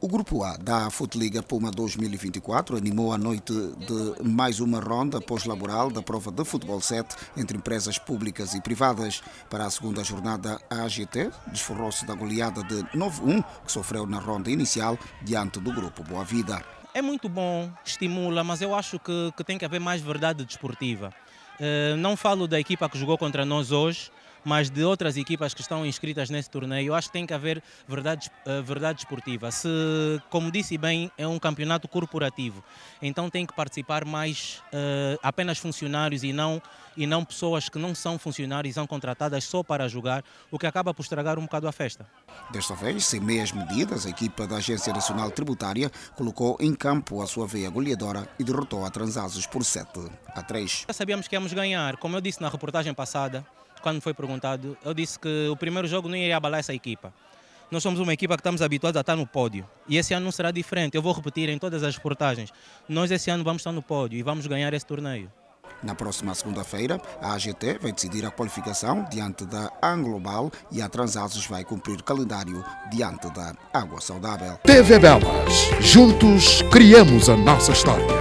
O Grupo A da Liga Puma 2024 animou a noite de mais uma ronda pós-laboral da prova de futebol 7 entre empresas públicas e privadas. Para a segunda jornada, a AGT desforrou-se da goleada de 9-1 que sofreu na ronda inicial diante do Grupo Boa Vida. É muito bom, estimula, mas eu acho que, que tem que haver mais verdade desportiva. Uh, não falo da equipa que jogou contra nós hoje, mas de outras equipas que estão inscritas nesse torneio, acho que tem que haver verdade, eh, verdade esportiva. Se, como disse bem, é um campeonato corporativo, então tem que participar mais uh, apenas funcionários e não, e não pessoas que não são funcionários, são contratadas só para jogar, o que acaba por estragar um bocado a festa. Desta vez, sem meias medidas, a equipa da Agência Nacional Tributária colocou em campo a sua veia goleadora e derrotou a Transasos por 7 a 3. Já sabíamos que íamos ganhar, como eu disse na reportagem passada, quando foi perguntado, eu disse que o primeiro jogo não iria abalar essa equipa. Nós somos uma equipa que estamos habituados a estar no pódio. E esse ano não será diferente. Eu vou repetir em todas as reportagens. Nós esse ano vamos estar no pódio e vamos ganhar esse torneio. Na próxima segunda-feira, a AGT vai decidir a qualificação diante da Anglobal e a Transasos vai cumprir calendário diante da Água Saudável. TV Belas. Juntos criamos a nossa história.